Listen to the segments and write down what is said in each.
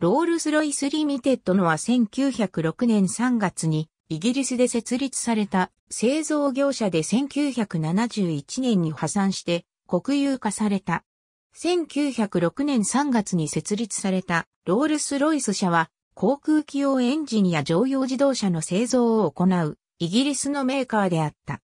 ロールス・ロイス・リミテッドのは1906年3月にイギリスで設立された製造業者で1971年に破産して国有化された。1906年3月に設立されたロールス・ロイス社は航空機用エンジンや乗用自動車の製造を行うイギリスのメーカーであった。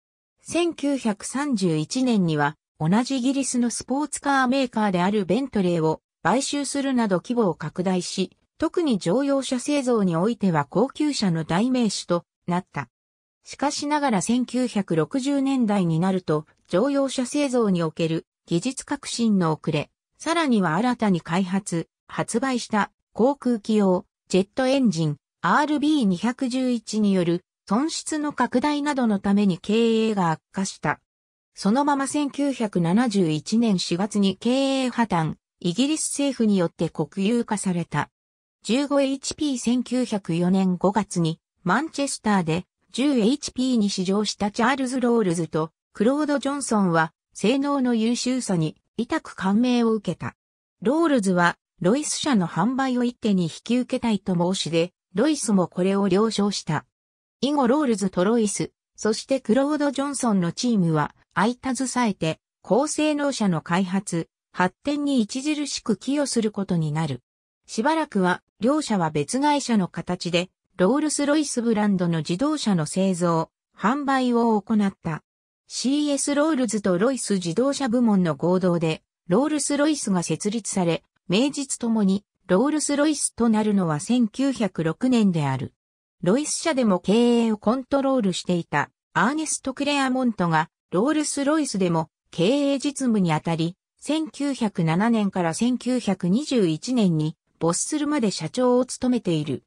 1931年には同じイギリスのスポーツカーメーカーであるベントレーを買収するなど規模を拡大し、特に乗用車製造においては高級車の代名詞となった。しかしながら1960年代になると、乗用車製造における技術革新の遅れ、さらには新たに開発、発売した航空機用ジェットエンジン RB211 による損失の拡大などのために経営が悪化した。そのまま1971年4月に経営破綻、イギリス政府によって国有化された。15HP1904 年5月にマンチェスターで 10HP に試乗したチャールズ・ロールズとクロード・ジョンソンは性能の優秀さに痛く感銘を受けた。ロールズはロイス社の販売を一手に引き受けたいと申し出、ロイスもこれを了承した。以後ロールズとロイス、そしてクロード・ジョンソンのチームは相たずさえて高性能車の開発、発展に著しく寄与することになる。しばらくは、両社は別会社の形で、ロールス・ロイスブランドの自動車の製造、販売を行った。CS ロールズとロイス自動車部門の合同で、ロールス・ロイスが設立され、名実ともに、ロールス・ロイスとなるのは1906年である。ロイス社でも経営をコントロールしていた、アーネスト・クレアモントが、ロールス・ロイスでも経営実務にあたり、1907年から1921年にボッスルまで社長を務めている。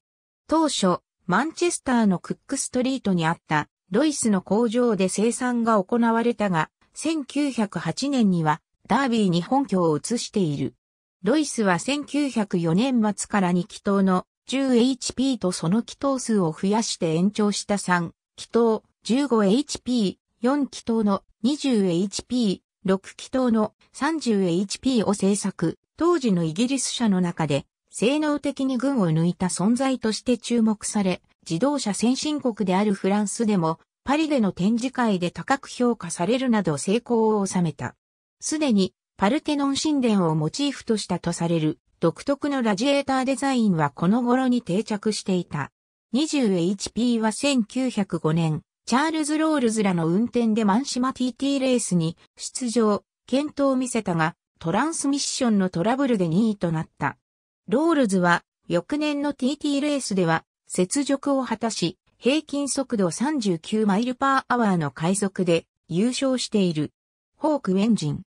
当初、マンチェスターのクックストリートにあったロイスの工場で生産が行われたが、1908年にはダービーに本拠を移している。ロイスは1904年末から2気筒の 10HP とその気筒数を増やして延長した3気筒 15HP、4気筒の 20HP、6気筒の 30HP を製作、当時のイギリス車の中で、性能的に群を抜いた存在として注目され、自動車先進国であるフランスでも、パリでの展示会で高く評価されるなど成功を収めた。すでに、パルテノン神殿をモチーフとしたとされる、独特のラジエーターデザインはこの頃に定着していた。20HP は1905年、チャールズ・ロールズらの運転でマンシマ TT レースに出場、検討を見せたが、トランスミッションのトラブルで2位となった。ロールズは、翌年の TT レースでは、雪辱を果たし、平均速度39マイルパーアワーの快速で優勝している。ホークエンジン。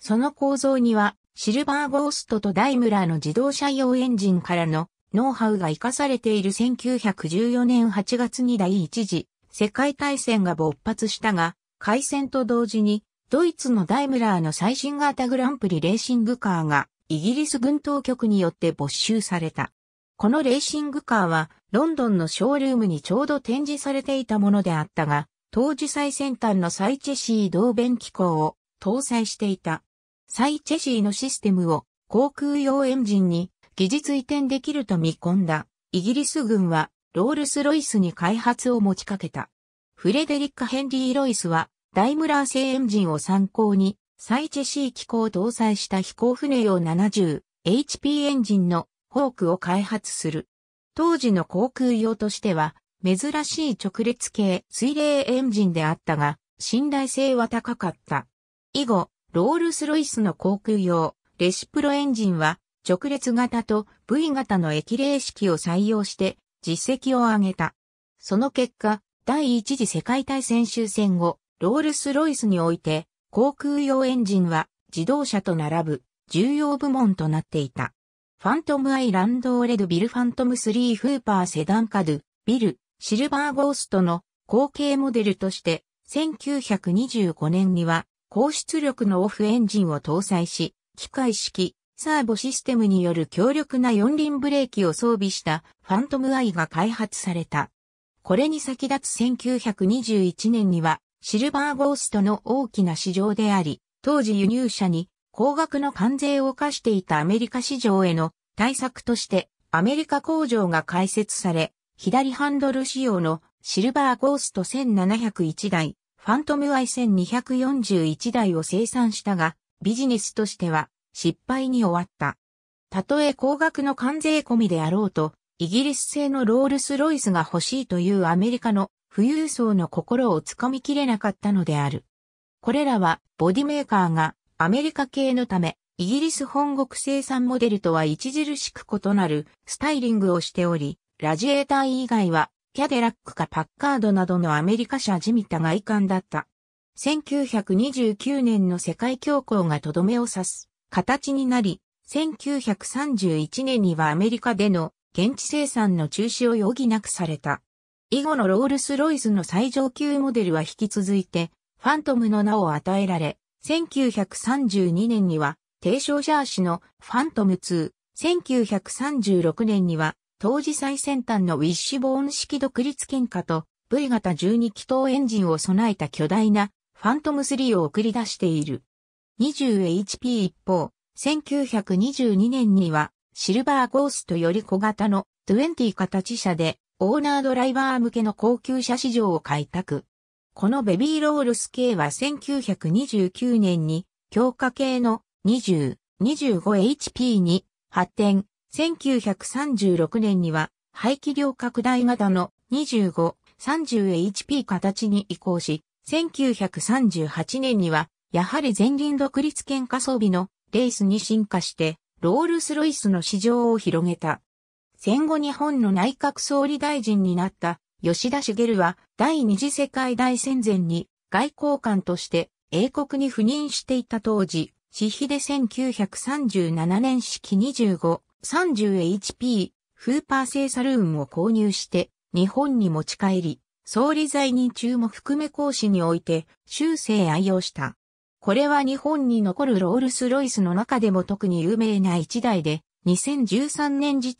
その構造には、シルバーゴーストとダイムラーの自動車用エンジンからのノウハウが活かされている1914年8月に第一次世界大戦が勃発したが、開戦と同時に、ドイツのダイムラーの最新型グランプリレーシングカーが、イギリス軍当局によって没収された。このレーシングカーは、ロンドンのショールームにちょうど展示されていたものであったが、当時最先端のサイチェシー同弁機構を搭載していた。サイチェシーのシステムを航空用エンジンに技術移転できると見込んだイギリス軍はロールス・ロイスに開発を持ちかけた。フレデリッカ・ヘンリー・ロイスは、ダイムラー製エンジンを参考に、サイチェシー機構を搭載した飛行船用 70HP エンジンのホークを開発する。当時の航空用としては、珍しい直列系水冷エンジンであったが、信頼性は高かった。以後、ロールス・ロイスの航空用、レシプロエンジンは、直列型と V 型の液冷式を採用して、実績を上げた。その結果、第一次世界大戦終戦後、ロールス・ロイスにおいて、航空用エンジンは自動車と並ぶ重要部門となっていた。ファントム・アイランド・オレド・ビル・ファントム3フーパー・セダン・カドゥ、ビル、シルバー・ゴーストの後継モデルとして、1925年には、高出力のオフエンジンを搭載し、機械式、サーボシステムによる強力な四輪ブレーキを装備したファントムアイが開発された。これに先立つ1921年にはシルバーゴーストの大きな市場であり、当時輸入車に高額の関税を課していたアメリカ市場への対策としてアメリカ工場が開設され、左ハンドル仕様のシルバーゴースト1701台、ファントムアイ1241台を生産したが、ビジネスとしては失敗に終わった。たとえ高額の関税込みであろうと、イギリス製のロールスロイスが欲しいというアメリカの富裕層の心をつかみきれなかったのである。これらはボディメーカーがアメリカ系のため、イギリス本国生産モデルとは著しく異なるスタイリングをしており、ラジエーター以外はキャデラックかパッカードなどのアメリカ車じみた外観だった。1929年の世界恐慌がとどめを刺す。形になり、1931年にはアメリカでの現地生産の中止を余儀なくされた。以後のロールス・ロイスの最上級モデルは引き続いて、ファントムの名を与えられ、1932年には、低照射足のファントム2、1936年には、当時最先端のウィッシュボーン式独立喧嘩と V 型12気筒エンジンを備えた巨大なファントム3を送り出している。20HP 一方、1922年にはシルバーゴーストより小型の20形車でオーナードライバー向けの高級車市場を開拓。このベビーロールス系は1929年に強化系の 20-25HP に発展。1936年には排気量拡大型の 25-30HP 形に移行し、1938年にはやはり前輪独立圏下装備のレースに進化して、ロールスロイスの市場を広げた。戦後日本の内閣総理大臣になった吉田茂は第二次世界大戦前に外交官として英国に赴任していた当時、私費で1937年式25、30HP、フーパー製サルーンを購入して日本に持ち帰り、総理在任中も含め講師において修正愛用した。これは日本に残るロールスロイスの中でも特に有名な一台で、2013年時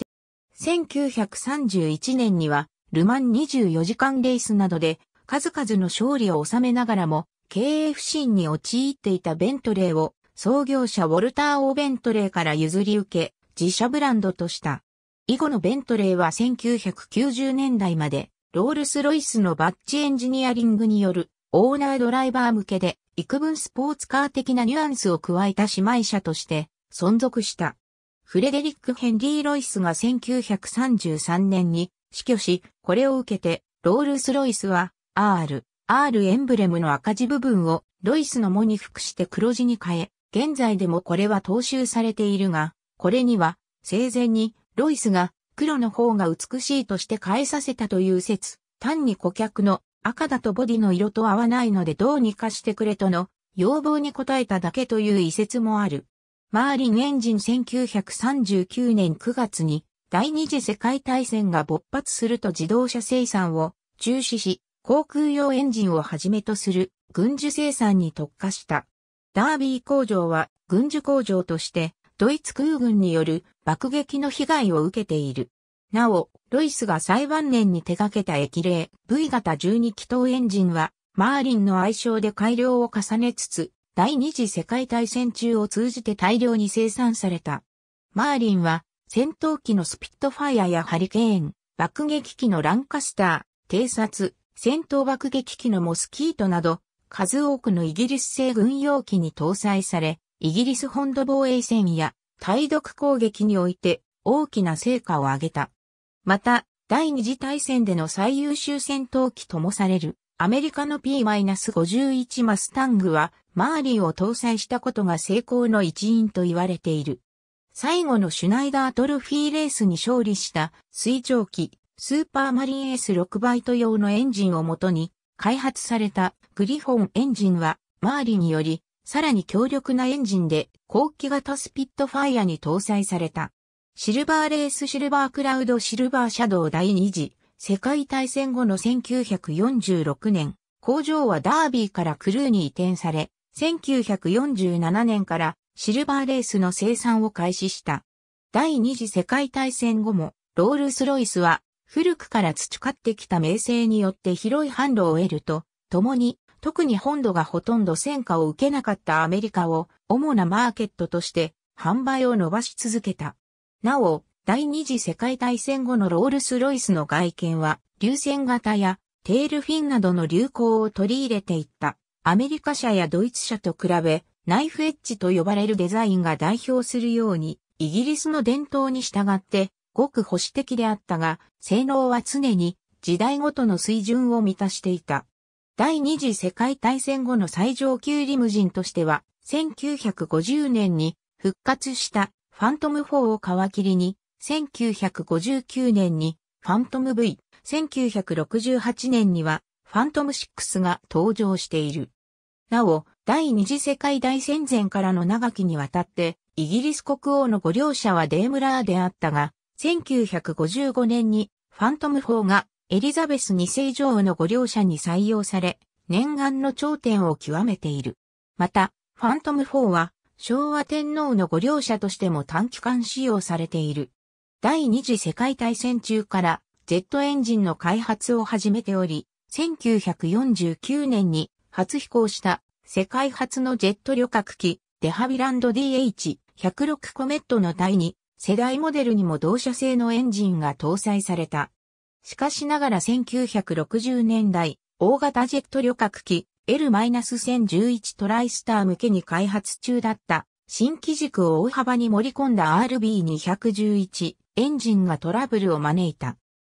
点、1931年には、ルマン24時間レースなどで、数々の勝利を収めながらも、経営不振に陥っていたベントレーを、創業者ウォルター・オー・ベントレーから譲り受け、自社ブランドとした。以後のベントレーは1990年代まで、ロールス・ロイスのバッチエンジニアリングによる、オーナードライバー向けで、幾分スポーツカー的なニュアンスを加えた姉妹車として存続した。フレデリック・ヘンリー・ロイスが1933年に死去し、これを受けて、ロールス・ロイスは R、R エンブレムの赤字部分をロイスの藻に服して黒字に変え、現在でもこれは踏襲されているが、これには生前にロイスが黒の方が美しいとして変えさせたという説、単に顧客の赤だとボディの色と合わないのでどうにかしてくれとの要望に応えただけという遺説もある。マーリンエンジン1939年9月に第二次世界大戦が勃発すると自動車生産を中止し、航空用エンジンをはじめとする軍需生産に特化した。ダービー工場は軍需工場としてドイツ空軍による爆撃の被害を受けている。なお、ロイスが最晩年に手掛けた液例 V 型12気筒エンジンは、マーリンの愛称で改良を重ねつつ、第二次世界大戦中を通じて大量に生産された。マーリンは、戦闘機のスピットファイアやハリケーン、爆撃機のランカスター、偵察、戦闘爆撃機のモスキートなど、数多くのイギリス製軍用機に搭載され、イギリス本土防衛戦や対独攻撃において大きな成果を上げた。また、第二次大戦での最優秀戦闘機ともされる、アメリカの P-51 マスタングは、マーリーを搭載したことが成功の一因と言われている。最後のシュナイダートルフィーレースに勝利した水蒸気、スーパーマリンエース6バイト用のエンジンをもとに開発されたグリフォンエンジンはマーリーによりさらに強力なエンジンで後期型スピットファイアに搭載された。シルバーレースシルバークラウドシルバーシャドウ第2次世界大戦後の1946年、工場はダービーからクルーに移転され、1947年からシルバーレースの生産を開始した。第二次世界大戦後もロールスロイスは古くから培ってきた名声によって広い販路を得ると、共に特に本土がほとんど戦果を受けなかったアメリカを主なマーケットとして販売を伸ばし続けた。なお、第二次世界大戦後のロールスロイスの外見は、流線型やテールフィンなどの流行を取り入れていった。アメリカ車やドイツ車と比べ、ナイフエッジと呼ばれるデザインが代表するように、イギリスの伝統に従って、ごく保守的であったが、性能は常に時代ごとの水準を満たしていた。第二次世界大戦後の最上級リムジンとしては、1950年に復活したファントム4を皮切りに、1959年にファントム V、1968年にはファントム6が登場している。なお、第二次世界大戦前からの長きにわたって、イギリス国王のご両者はデームラーであったが、1955年にファントム4がエリザベス2世女王のご両者に採用され、念願の頂点を極めている。また、ファントム4は昭和天皇の御両者としても短期間使用されている。第二次世界大戦中からジェットエンジンの開発を始めており、1949年に初飛行した世界初のジェット旅客機デハビランド DH106 コメットの第2世代モデルにも同社製のエンジンが搭載された。しかしながら1960年代、大型ジェット旅客機 L-1011 トライスター向けに開発中だった新機軸を大幅に盛り込んだ RB211 エンジンがトラブルを招いた。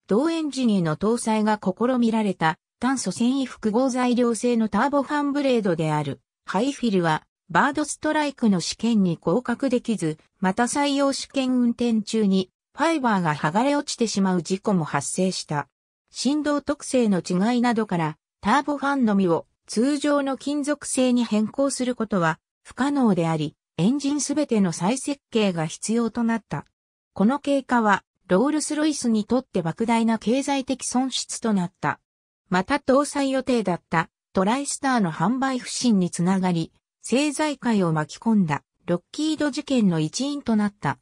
同エンジンへの搭載が試みられた炭素繊維複合材料製のターボファンブレードであるハイフィルはバードストライクの試験に合格できず、また採用試験運転中にファイバーが剥がれ落ちてしまう事故も発生した。振動特性の違いなどからターボファンのみを通常の金属製に変更することは不可能であり、エンジンすべての再設計が必要となった。この経過は、ロールスロイスにとって莫大な経済的損失となった。また搭載予定だったトライスターの販売不振につながり、政財界を巻き込んだロッキード事件の一因となった。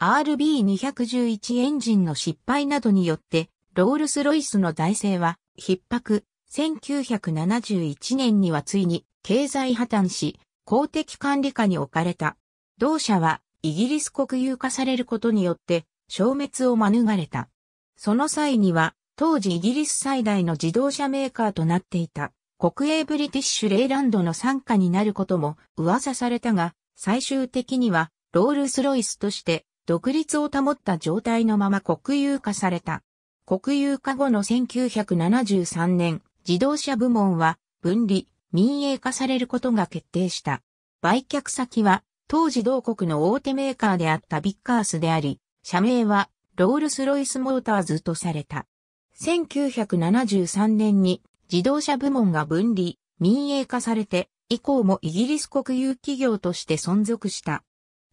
RB211 エンジンの失敗などによって、ロールスロイスの財政は逼迫、1971年にはついに経済破綻し、公的管理下に置かれた。同社はイギリス国有化されることによって消滅を免れた。その際には当時イギリス最大の自動車メーカーとなっていた国営ブリティッシュレイランドの参加になることも噂されたが、最終的にはロールスロイスとして独立を保った状態のまま国有化された。国有化後の1973年、自動車部門は分離、民営化されることが決定した。売却先は当時同国の大手メーカーであったビッカースであり、社名はロールスロイスモーターズとされた。1973年に自動車部門が分離、民営化されて、以降もイギリス国有企業として存続した。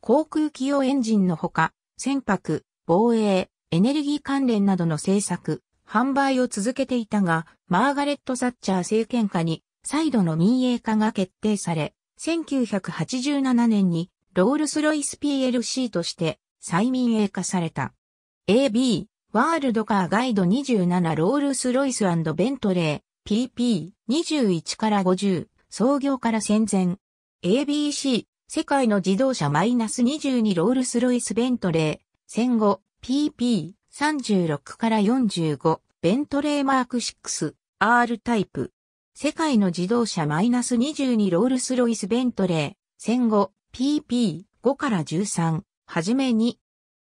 航空企業エンジンのほか、船舶、防衛、エネルギー関連などの政策、販売を続けていたが、マーガレット・サッチャー政権下に再度の民営化が決定され、1987年にロールス・ロイス PLC として再民営化された。AB、ワールドカーガイド27ロールス・ロイスベントレー、PP21 から50、創業から戦前。ABC、世界の自動車マイナス22ロールス・ロイス・ベントレー、戦後、PP 36から45、ベントレーマーク6、R タイプ。世界の自動車 -22 ロールスロイスベントレー、戦後、PP、5から13、はじめに。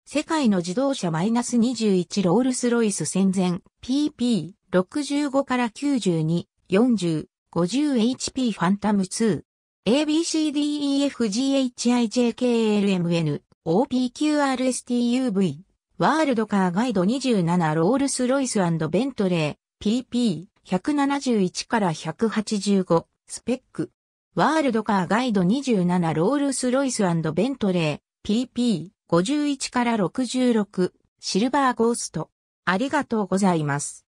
世界の自動車 -21 ロールスロイス戦前、PP、65から92、40、50HP ファンタム 2ABCDEFGHIJKLMN OPQRSTUV ワールドカーガイド27ロールスロイスベントレー PP171 から185スペックワールドカーガイド27ロールスロイスベントレー PP51 から66シルバーゴーストありがとうございます。